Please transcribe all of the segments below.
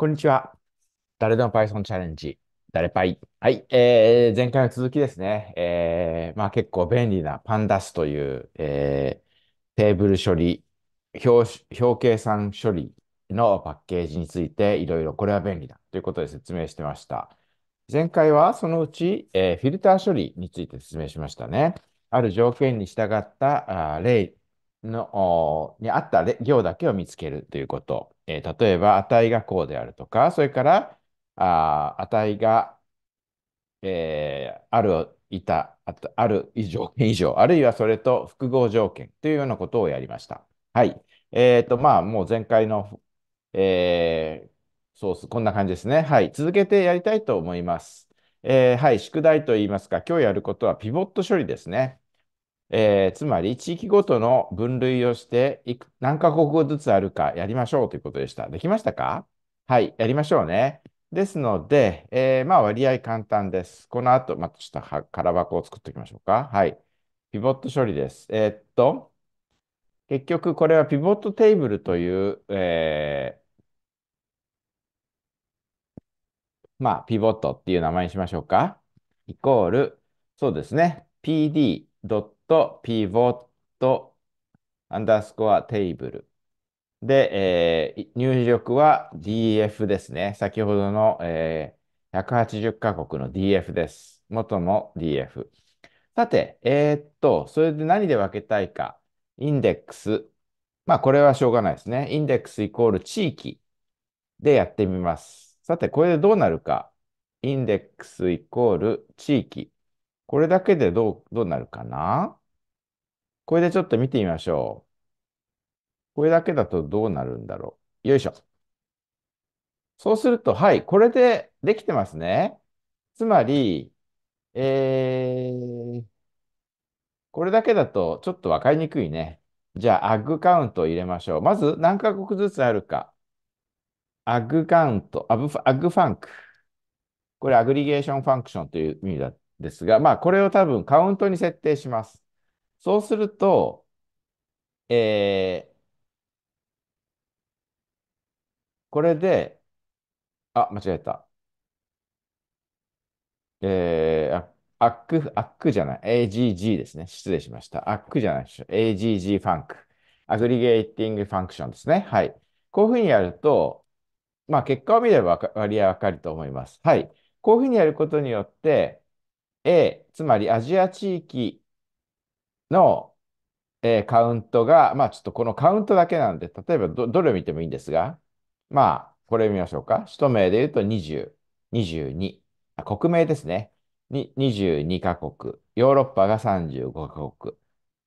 こんにちは。誰でも Python チャレンジ、誰パイ。はい、えー、前回の続きですね。えー、まあ結構便利な Pandas という、えー、テーブル処理表、表計算処理のパッケージについていろいろこれは便利だということで説明してました。前回はそのうち、えー、フィルター処理について説明しましたね。ある条件に従ったあ例のにあった行だけを見つけるということ。えー、例えば、値がこうであるとか、それから、あ値が、えー、あるいた、ある以上以上、あるいはそれと複合条件というようなことをやりました。はい。えっ、ー、と、まあ、もう前回の、えー、ソース、こんな感じですね。はい。続けてやりたいと思います。えー、はい。宿題といいますか、今日やることはピボット処理ですね。えー、つまり地域ごとの分類をしていく、何カ国語ずつあるかやりましょうということでした。できましたかはい、やりましょうね。ですので、えー、まあ割合簡単です。この後、またちょっと空箱を作っておきましょうか。はい。ピボット処理です。えー、っと、結局これはピボットテーブルという、えー、まあピボットっていう名前にしましょうか。イコール、そうですね。PD pivot アンダースコアテーブル。で、えー、入力は DF ですね。先ほどの、えー、180カ国の DF です。元も DF。さて、えー、っと、それで何で分けたいか。インデックス。まあ、これはしょうがないですね。インデックスイコール地域でやってみます。さて、これでどうなるか。インデックスイコール地域。これだけでどう、どうなるかなこれでちょっと見てみましょう。これだけだとどうなるんだろう。よいしょ。そうすると、はい、これでできてますね。つまり、えー、これだけだとちょっとわかりにくいね。じゃあ、アッグカウントを入れましょう。まず、何カ国ずつあるか。アッグカウント、アグファンク。これ、アグリゲーションファンクションという意味だですが、まあ、これを多分カウントに設定します。そうすると、えー、これで、あ、間違えた。えー、あ、アック、アックじゃない。AGG ですね。失礼しました。アックじゃないでしょ。AGG ファンク。アグリゲーティングファンクションですね。はい。こういうふうにやると、まあ結果を見れば割合わかると思います。はい。こういうふうにやることによって、A、つまりアジア地域の、えー、カウントが、まあちょっとこのカウントだけなんで、例えばど、どれを見てもいいんですが、まあ、これ見ましょうか。首都名で言うと20、22、あ国名ですね。22カ国、ヨーロッパが35カ国、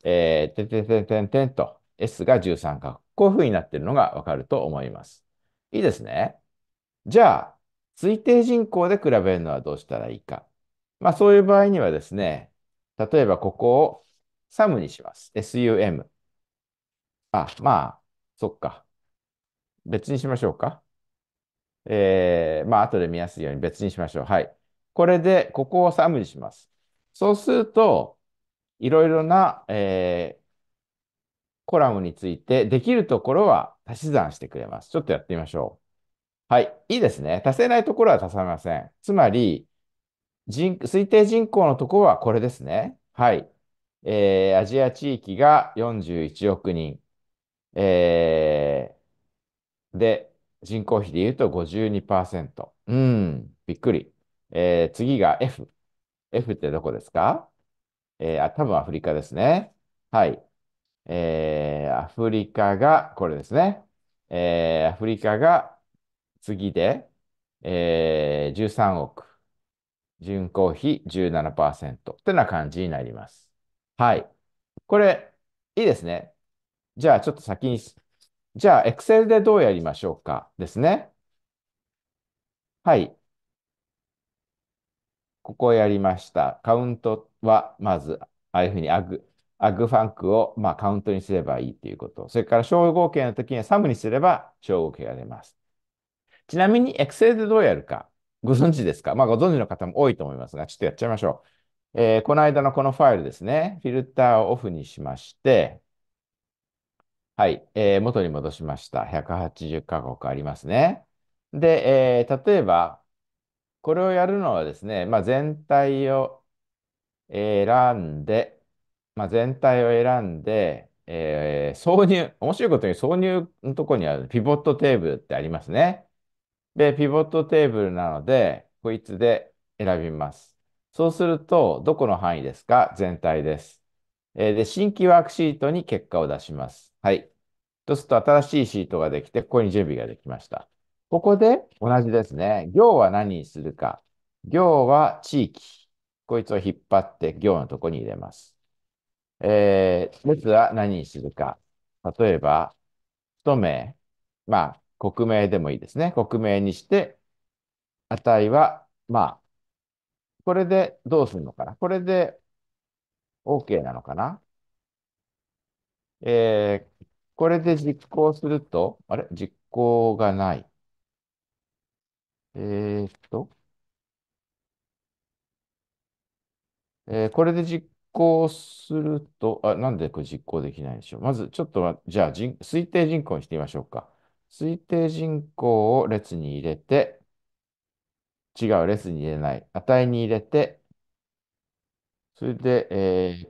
えー、ててててんてんと S が13カ国。こういうふうになっているのがわかると思います。いいですね。じゃあ、推定人口で比べるのはどうしたらいいか。まあ、そういう場合にはですね、例えばここを sum にします。sum。あ、まあ、そっか。別にしましょうか。えー、まあ、後で見やすいように別にしましょう。はい。これで、ここを sum にします。そうすると、いろいろな、えー、コラムについて、できるところは足し算してくれます。ちょっとやってみましょう。はい。いいですね。足せないところは足さません。つまり、人推定人口のところはこれですね。はい。えー、アジア地域が41億人。えー、で、人口比で言うと52%。うん、びっくり。えー、次が F。F ってどこですかえー、あ、多分アフリカですね。はい。えー、アフリカが、これですね。えー、アフリカが次で、えー、13億。巡口比17%ってな感じになります。はい。これ、いいですね。じゃあ、ちょっと先に、じゃあ、Excel でどうやりましょうかですね。はい。ここをやりました。カウントは、まず、ああいうふうにアグ、アグファンクを、まあ、カウントにすればいいということ。それから、小合計の時にはサムにすれば、小合計が出ます。ちなみに、Excel でどうやるか。ご存知ですかまあ、ご存知の方も多いと思いますが、ちょっとやっちゃいましょう。えー、この間のこのファイルですね、フィルターをオフにしまして、はい、えー、元に戻しました。180カ国ありますね。で、えー、例えば、これをやるのはですね、まあ、全体を選んで、まあ、全体を選んで、えー、挿入、面白いことに挿入のところにあるピボットテーブルってありますね。で、ピボットテーブルなので、こいつで選びます。そうすると、どこの範囲ですか全体です。えで、新規ワークシートに結果を出します。はい。そうすると、新しいシートができて、ここに準備ができました。ここで同じですね。行は何にするか。行は地域。こいつを引っ張って行のとこに入れます。えー、列は何にするか。例えば、一名。まあ、国名でもいいですね。国名にして、値は、まあ、これでどうするのかなこれで OK なのかなえー、これで実行すると、あれ実行がない。えーっと、えー、これで実行すると、あ、なんでこれ実行できないんでしょう。まず、ちょっと、じゃあ人、推定人口にしてみましょうか。推定人口を列に入れて、違う、列に入れない。値に入れて、それで、え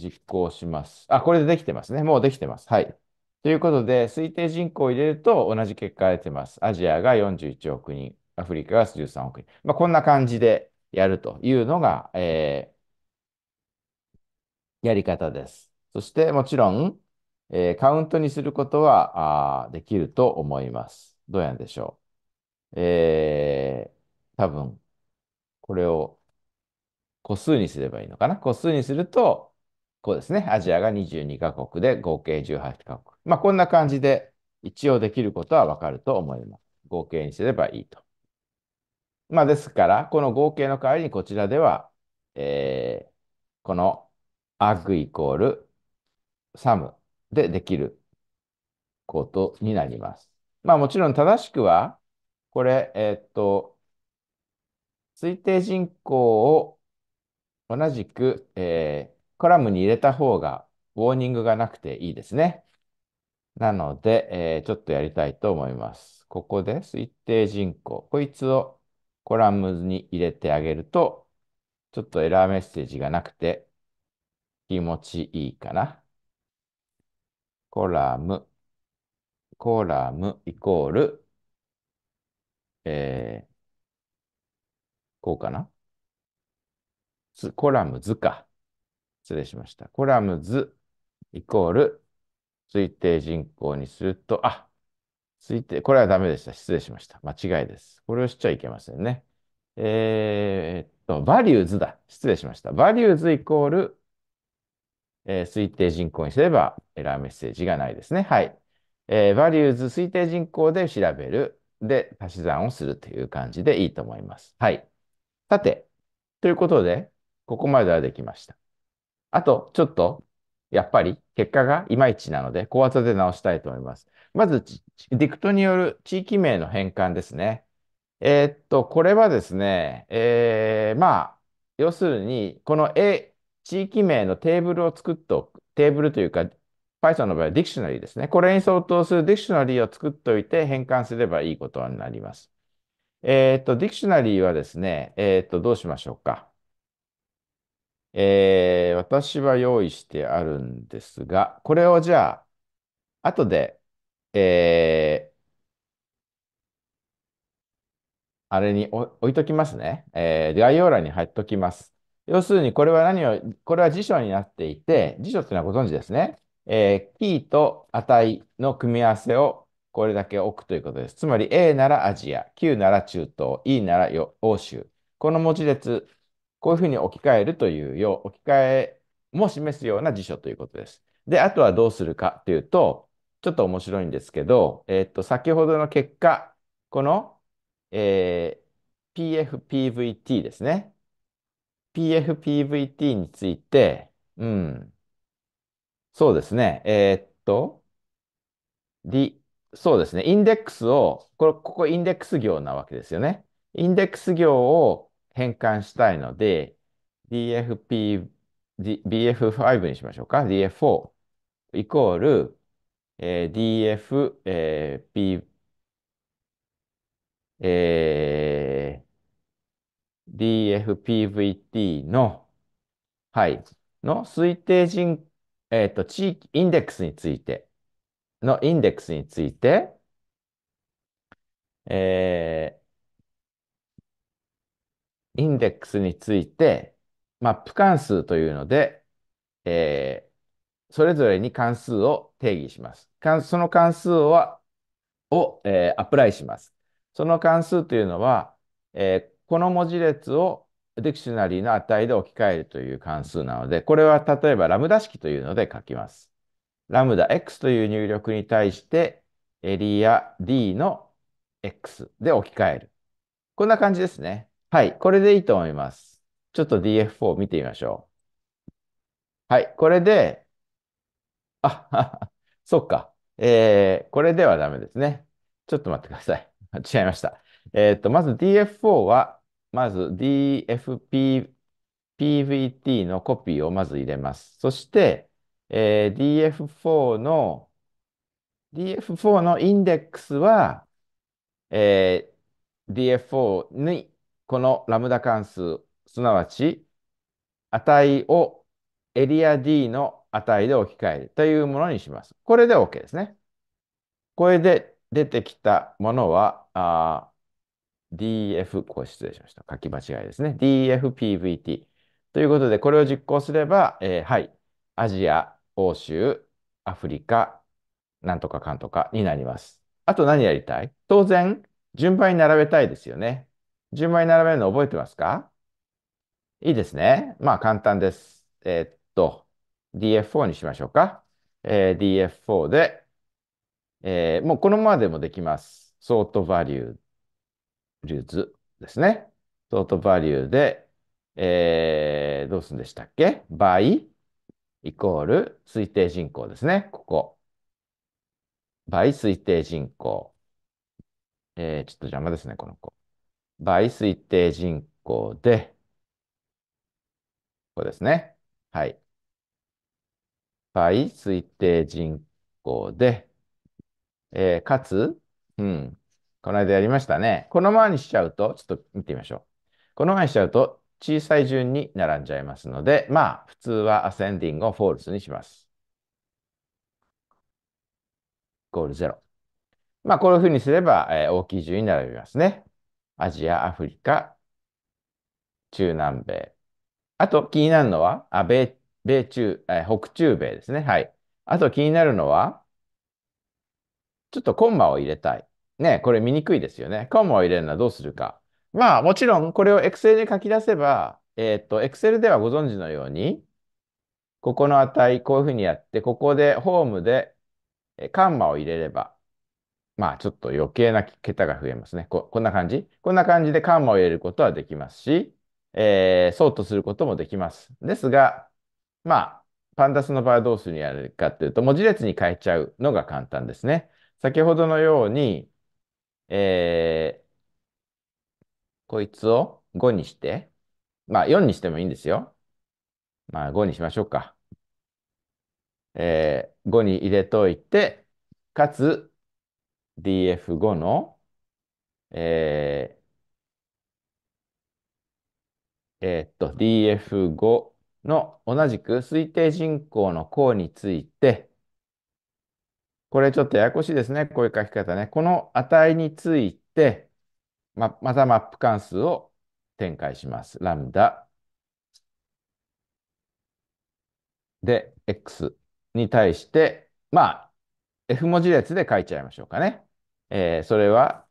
ー、実行します。あ、これでできてますね。もうできてます。はい。ということで、推定人口を入れると同じ結果が出てます。アジアが41億人、アフリカが13億人。まあ、こんな感じでやるというのが、えー、やり方です。そして、もちろん、えー、カウントにすることはあできると思います。どうやんでしょう。えー、多分、これを個数にすればいいのかな。個数にすると、こうですね。アジアが22カ国で合計18カ国。まあ、こんな感じで一応できることはわかると思います。合計にすればいいと。まあ、ですから、この合計の代わりにこちらでは、えー、このアグイコールサムでできることになります。まあもちろん正しくは、これ、えっと、推定人口を同じく、えー、コラムに入れた方がウォーニングがなくていいですね。なので、えー、ちょっとやりたいと思います。ここで推定人口、こいつをコラムに入れてあげると、ちょっとエラーメッセージがなくて気持ちいいかな。コラム、コラムイコール、えー、こうかなコラム図か。失礼しました。コラム図イコール推定人口にすると、あ、推定、これはダメでした。失礼しました。間違いです。これをしちゃいけませんね。えー、っと、バリューズだ。失礼しました。バリューズイコールえー、推定人口にすればエラーメッセージがないですね。はい。えー、バリューズ推定人口で調べる。で、足し算をするという感じでいいと思います。はい。さて、ということで、ここまではできました。あと、ちょっと、やっぱり結果がいまいちなので、小技で直したいと思います。まず、ディクトによる地域名の変換ですね。えー、っと、これはですね、えー、まあ、要するに、この A、地域名のテーブルを作っておく。テーブルというか、Python の場合はディクショナリーですね。これに相当するディクショナリーを作っておいて変換すればいいことになります。えっ、と、ディクショナリーはですね、えっ、と、どうしましょうか。えー、私は用意してあるんですが、これをじゃあ、後で、えー、あれに置いときますね。えー、概要欄に貼っときます。要するにこれは何を、これは辞書になっていて、辞書っていうのはご存知ですね。えー、キーと値の組み合わせをこれだけ置くということです。つまり A ならアジア、Q なら中東、E なら欧州。この文字列、こういうふうに置き換えるというよう、置き換えも示すような辞書ということです。で、あとはどうするかというと、ちょっと面白いんですけど、えっ、と、先ほどの結果、この、えー、PFPVT ですね。PFPVT について、うん。そうですね。えーっと、リ、そうですね。インデックスを、これ、ここインデックス行なわけですよね。インデックス行を変換したいので、DFP、D、BF5 にしましょうか。DF4 イコール、えー、DF、えー、P、えー DFPVT の、はい、の推定人、えっ、ー、と、地域、インデックスについて、のインデックスについて、えー、インデックスについて、マップ関数というので、えー、それぞれに関数を定義します。その関数は、を、えー、アプライします。その関数というのは、えー、この文字列をディクショナリーの値で置き換えるという関数なので、これは例えばラムダ式というので書きます。ラムダ x という入力に対して、エリア D の x で置き換える。こんな感じですね。はい、これでいいと思います。ちょっと DF4 を見てみましょう。はい、これで、あ、そっか。えー、これではダメですね。ちょっと待ってください。違いました。えっ、ー、と、まず DF4 は、まず DFPVT のコピーをまず入れます。そして、えー、DF4 の、DF4 のインデックスは、えー、DF4 にこのラムダ関数、すなわち値をエリア D の値で置き換えるというものにします。これで OK ですね。これで出てきたものは、あ DF、こう失礼しました。書き間違いですね。DFPVT。ということで、これを実行すれば、えー、はい、アジア、欧州、アフリカ、なんとかかんとかになります。あと何やりたい当然、順番に並べたいですよね。順番に並べるの覚えてますかいいですね。まあ簡単です。えー、っと、DF4 にしましょうか。えー、DF4 で、えー、もうこのままでもできます。ソートバリュー v a ですね。トートバリューで、えー、どうするんでしたっけ倍イコール推定人口ですね。ここ。倍推定人口。えー、ちょっと邪魔ですね、この子。倍推定人口で、ここですね。はい。倍推定人口で、えー、かつ、うん、この間やりましたね。このままにしちゃうと、ちょっと見てみましょう。このままにしちゃうと、小さい順に並んじゃいますので、まあ、普通はアセンディングをフォールスにします。ゴール0。まあ、こういうふうにすれば、えー、大きい順に並びますね。アジア、アフリカ、中南米。あと、気になるのは、あ米米中、えー、北中米ですね。はい。あと、気になるのは、ちょっとコンマを入れたい。ね、これ見にくいですよね。コンマを入れるのはどうするか。まあ、もちろんこれを Excel に書き出せば、えっ、ー、と、Excel ではご存知のように、ここの値、こういうふうにやって、ここでホームでカンマを入れれば、まあちょっと余計な桁が増えますね。ここんな感じこんな感じでカンマを入れることはできますし、えー、そうとすることもできます。ですが、まあ、パンダスの場合はどうするにやるかっていうと、文字列に変えちゃうのが簡単ですね。先ほどのように、えー、こいつを5にして、まあ4にしてもいいんですよ。まあ5にしましょうか。えー、5に入れといて、かつ df5 の、えー、えっと、df5 の同じく推定人口の項について、これちょっとややこしいですね。こういう書き方ね。この値について、ま、またマップ関数を展開します。ラムダ。で、x に対して、まあ、F 文字列で書いちゃいましょうかね。えー、それは、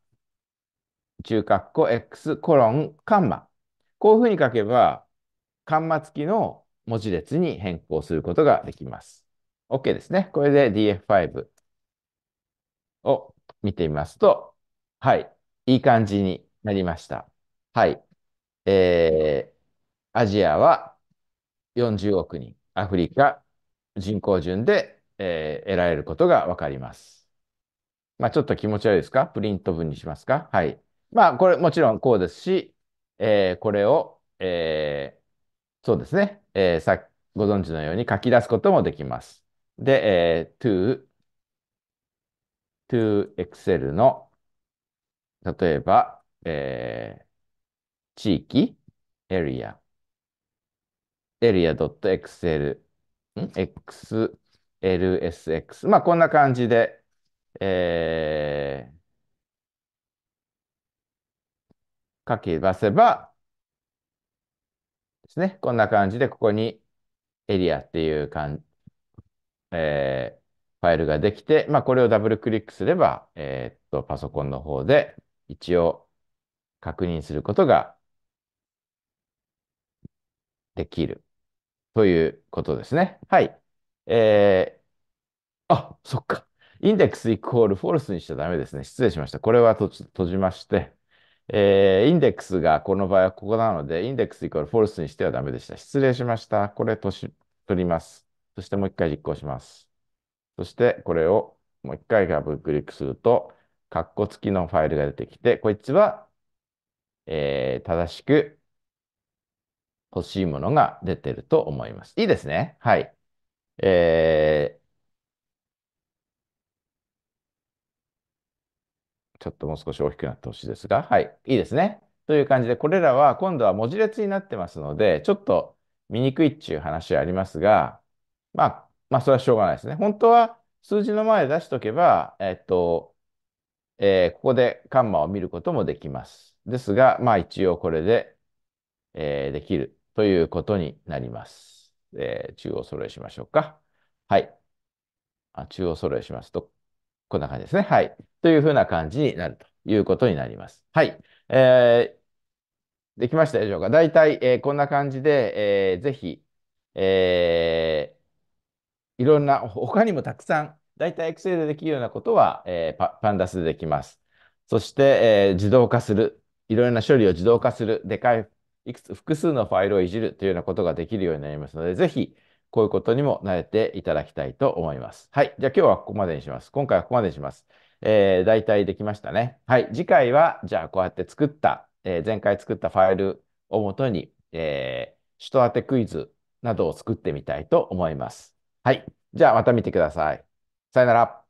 中括弧 x コロンカンマ。こういうふうに書けば、カンマ付きの文字列に変更することができます。OK ですね。これで DF5 を見てみますと、はい、いい感じになりました。はい。えー、アジアは40億人、アフリカ人口順で、えー、得られることがわかります。まあ、ちょっと気持ち悪いですかプリント文にしますかはい。まあ、これもちろんこうですし、えー、これを、えー、そうですね、えー、さご存知のように書き出すこともできます。で、えー、to to Excel の、例えば、えー、地域、エリア、エリア .xl、xlsx。まあ、こんな感じで、えー、書き出せば、ですね。こんな感じで、ここにエリアっていうかん、えファイルができて、まあ、これをダブルクリックすれば、えー、っと、パソコンの方で一応確認することができるということですね。はい。えー、あ、そっか。インデックスイコールフォルスにしちゃダメですね。失礼しました。これは閉じまして、えー、インデックスがこの場合はここなので、インデックスイコールフォルスにしてはダメでした。失礼しました。これ閉じ、取ります。そしてもう一回実行します。そしてこれをもう一回ダブルクリックすると、カッコ付きのファイルが出てきて、こいつは、えー、正しく欲しいものが出てると思います。いいですね。はい。えー、ちょっともう少し大きくなってほしいですが、はい。いいですね。という感じで、これらは今度は文字列になってますので、ちょっと見にくいっていう話はありますが、まあ、まあ、それはしょうがないですね。本当は数字の前で出しとけば、えっと、えー、ここでカンマを見ることもできます。ですが、まあ一応これで、えー、できるということになります。えー、中央揃えしましょうか。はい。あ中央揃えしますと、こんな感じですね。はい。というふうな感じになるということになります。はい。えー、できましたでしょうか。大体、えー、こんな感じで、えー、ぜひ、えー、いろんな、他にもたくさん、だいたい Excel でできるようなことは、えー、パンダスでできます。そして、えー、自動化する。いろいろな処理を自動化する。でかい、いくつ、複数のファイルをいじるというようなことができるようになりますので、ぜひ、こういうことにも慣れていただきたいと思います。はい。じゃあ今日はここまでにします。今回はここまでにします。えー、大体できましたね。はい。次回は、じゃあこうやって作った、えー、前回作ったファイルをもとに、えー、当てクイズなどを作ってみたいと思います。はい。じゃあまた見てください。さよなら。